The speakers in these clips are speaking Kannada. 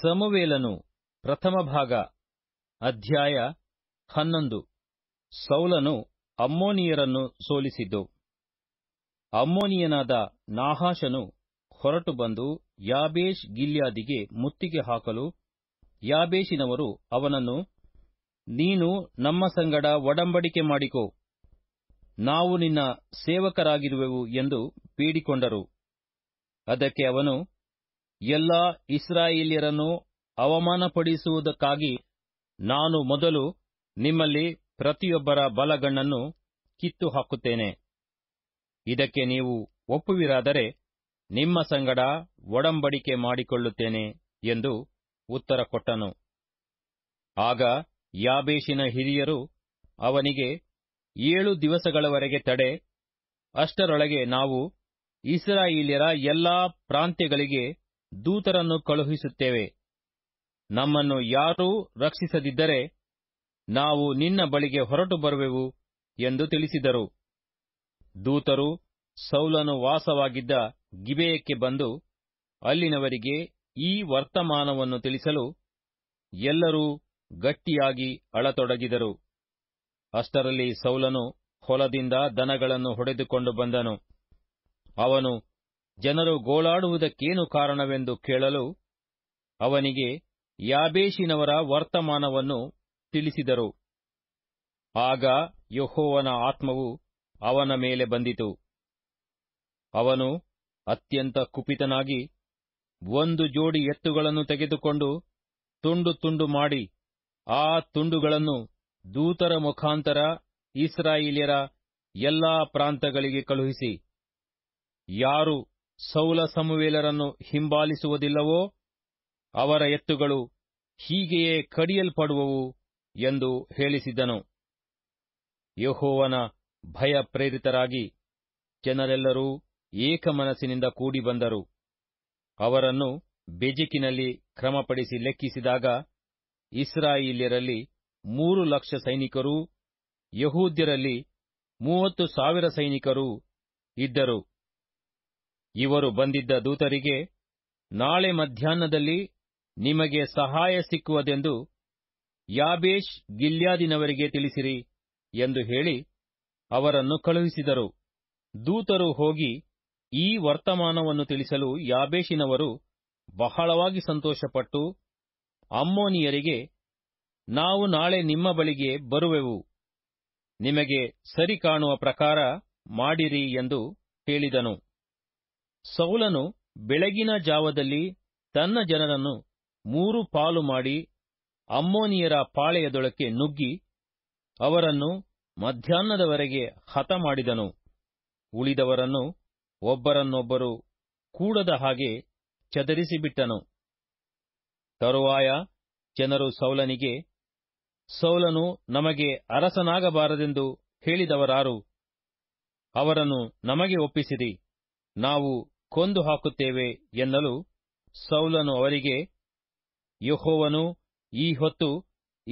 ಸಮವೇಲನು ಪ್ರಥಮ ಭಾಗ ಅಧ್ಯಾಯ ಹನ್ನೊಂದು ಸೌಲನು ಅಮ್ಮೋನಿಯರನ್ನು ಸೋಲಿಸಿದ್ದು ಅಮ್ಮೋನಿಯನಾದ ನಾಹಾಶನು ಹೊರಟು ಬಂದು ಯಾಬೇಶ್ ಗಿಲ್ಯಾದಿಗೆ ಮುತ್ತಿಗೆ ಹಾಕಲು ಯಾಬೇಶಿನವರು ಅವನನ್ನು ನೀನು ನಮ್ಮ ಸಂಗಡ ಒಡಂಬಡಿಕೆ ಮಾಡಿಕೋ ನಾವು ನಿನ್ನ ಸೇವಕರಾಗಿರುವೆವು ಎಂದು ಬೇಡಿಕೊಂಡರು ಅದಕ್ಕೆ ಅವನು ಎಲ್ಲಾ ಇಸ್ರಾಯೇಲ್ಯರನ್ನು ಅವಮಾನಪಡಿಸುವುದಕ್ಕಾಗಿ ನಾನು ಮೊದಲು ನಿಮ್ಮಲ್ಲಿ ಪ್ರತಿಯೊಬ್ಬರ ಬಲಗಣ್ಣನ್ನು ಕಿತ್ತು ಹಾಕುತ್ತೇನೆ ಇದಕ್ಕೆ ನೀವು ಒಪ್ಪುವಿರಾದರೆ ನಿಮ್ಮ ಸಂಗಡ ಒಡಂಬಡಿಕೆ ಮಾಡಿಕೊಳ್ಳುತ್ತೇನೆ ಎಂದು ಉತ್ತರ ಕೊಟ್ಟನು ಆಗ ಯಾಬೇಶಿನ ಹಿರಿಯರು ಅವನಿಗೆ ಏಳು ದಿವಸಗಳವರೆಗೆ ತಡೆ ಅಷ್ಟರೊಳಗೆ ನಾವು ಇಸ್ರಾಯಿಲಿಯರ ಎಲ್ಲಾ ಪ್ರಾಂತ್ಯಗಳಿಗೆ ದೂತರನ್ನು ಕಳುಹಿಸುತ್ತೇವೆ ನಮ್ಮನ್ನು ಯಾರೂ ರಕ್ಷಿಸದಿದ್ದರೆ ನಾವು ನಿನ್ನ ಬಳಿಗೆ ಹೊರಟು ಬರುವೆವು ಎಂದು ತಿಳಿಸಿದರು ದೂತರು ಸೌಲನು ವಾಸವಾಗಿದ್ದ ಗಿಬೆಯಕ್ಕೆ ಬಂದು ಅಲ್ಲಿನವರಿಗೆ ಈ ವರ್ತಮಾನವನ್ನು ತಿಳಿಸಲು ಎಲ್ಲರೂ ಗಟ್ಟಿಯಾಗಿ ಅಳತೊಡಗಿದರು ಅಷ್ಟರಲ್ಲಿ ಸೌಲನು ಹೊಲದಿಂದ ದನಗಳನ್ನು ಹೊಡೆದುಕೊಂಡು ಬಂದನು ಅವನು ಜನರು ಗೋಳಾಡುವುದಕ್ಕೇನು ಕಾರಣವೆಂದು ಕೇಳಲು ಅವನಿಗೆ ಯಾಬೇಶಿನವರ ವರ್ತಮಾನವನ್ನು ತಿಳಿಸಿದರು ಆಗ ಯಹೋವನ ಆತ್ಮವು ಅವನ ಮೇಲೆ ಬಂದಿತು ಅವನು ಅತ್ಯಂತ ಕುಪಿತನಾಗಿ ಒಂದು ಜೋಡಿ ಎತ್ತುಗಳನ್ನು ತೆಗೆದುಕೊಂಡು ತುಂಡು ತುಂಡು ಮಾಡಿ ಆ ತುಂಡುಗಳನ್ನು ದೂತರ ಮುಖಾಂತರ ಇಸ್ರಾಯಿಲಿಯರ ಎಲ್ಲಾ ಪ್ರಾಂತಗಳಿಗೆ ಕಳುಹಿಸಿ ಯಾರು ಸೌಲ ಸಮುವೇಲರನ್ನು ಹಿಂಬಾಲಿಸುವುದಿಲ್ಲವೋ ಅವರ ಎತ್ತುಗಳು ಹೀಗೆಯೇ ಕಡಿಯಲ್ಪಡುವವು ಎಂದು ಹೇಳಿಸಿದನು ಯಹೋವನ ಭಯ ಪ್ರೇರಿತರಾಗಿ ಜನರೆಲ್ಲರೂ ಏಕಮನಸ್ಸಿನಿಂದ ಕೂಡಿ ಬಂದರು ಅವರನ್ನು ಬೆಜಿಕಿನಲ್ಲಿ ಕ್ರಮಪಡಿಸಿ ಲೆಕ್ಕಿಸಿದಾಗ ಇಸ್ರಾಯಿಲ್ಯರಲ್ಲಿ ಮೂರು ಲಕ್ಷ ಸೈನಿಕರೂ ಯಹೂದ್ಯರಲ್ಲಿ ಮೂವತ್ತು ಸಾವಿರ ಸೈನಿಕರೂ ಇದ್ದರು ಇವರು ಬಂದಿದ್ದ ದೂತರಿಗೆ ನಾಳೆ ಮಧ್ಯಾಹ್ನದಲ್ಲಿ ನಿಮಗೆ ಸಹಾಯ ಸಿಕ್ಕುವುದೆಂದು ಯಾಬೇಶ್ ಗಿಲ್ಯಾದಿನವರಿಗೆ ತಿಳಿಸಿರಿ ಎಂದು ಹೇಳಿ ಅವರನ್ನು ಕಳುಹಿಸಿದರು ದೂತರು ಹೋಗಿ ಈ ವರ್ತಮಾನವನ್ನು ತಿಳಿಸಲು ಯಾಬೇಶಿನವರು ಬಹಳವಾಗಿ ಸಂತೋಷಪಟ್ಟು ಅಮ್ಮೋನಿಯರಿಗೆ ನಾವು ನಾಳೆ ನಿಮ್ಮ ಬಳಿಗೆ ಬರುವೆವು ನಿಮಗೆ ಸರಿ ಕಾಣುವ ಪ್ರಕಾರ ಮಾಡಿರಿ ಎಂದು ಹೇಳಿದನು ಸೌಲನು ಬೆಳಗಿನ ಜಾವದಲ್ಲಿ ತನ್ನ ಜನರನ್ನು ಮೂರು ಪಾಲು ಮಾಡಿ ಅಮ್ಮೋನಿಯರ ಪಾಳೆಯದೊಳಕ್ಕೆ ನುಗ್ಗಿ ಅವರನ್ನು ಮಧ್ಯಾಹ್ನದವರೆಗೆ ಹತ ಮಾಡಿದನು ಉಳಿದವರನ್ನು ಒಬ್ಬರನ್ನೊಬ್ಬರು ಕೂಡದ ಹಾಗೆ ಚದರಿಸಿಬಿಟ್ಟನು ತರುವಾಯ ಜನರು ಸೌಲನಿಗೆ ಸೌಲನು ನಮಗೆ ಅರಸನಾಗಬಾರದೆಂದು ಹೇಳಿದವರಾರು ಅವರನ್ನು ನಮಗೆ ಒಪ್ಪಿಸಿದಿ ನಾವು ಕೊಂದು ಹಾಕುತ್ತೇವೆ ಎನ್ನಲು ಸೌಲನು ಅವರಿಗೆ ಯಹೋವನು ಈ ಹೊತ್ತು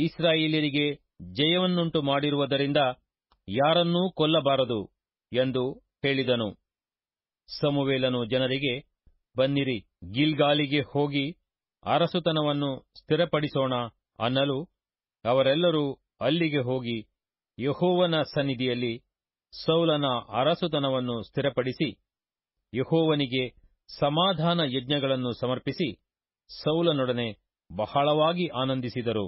ಇಸ್ರಾಯೇಲರಿಗೆ ಜಯವನ್ನುಂಟು ಮಾಡಿರುವುದರಿಂದ ಯಾರನ್ನೂ ಕೊಲ್ಲಬಾರದು ಎಂದು ಹೇಳಿದನು ಸಮುವೇಲನು ಜನರಿಗೆ ಬನ್ನಿರಿ ಗಿಲ್ಗಾಲಿಗೆ ಹೋಗಿ ಅರಸುತನವನ್ನು ಸ್ಥಿರಪಡಿಸೋಣ ಅನ್ನಲು ಅವರೆಲ್ಲರೂ ಅಲ್ಲಿಗೆ ಹೋಗಿ ಯಹೋವನ ಸನ್ನಿಧಿಯಲ್ಲಿ ಸೌಲನ ಅರಸುತನವನ್ನು ಸ್ಥಿರಪಡಿಸಿ ಯಹೋವನಿಗೆ ಸಮಾಧಾನ ಯಜ್ಞಗಳನ್ನು ಸಮರ್ಪಿಸಿ ಸೌಲನೊಡನೆ ಬಹಳವಾಗಿ ಆನಂದಿಸಿದರು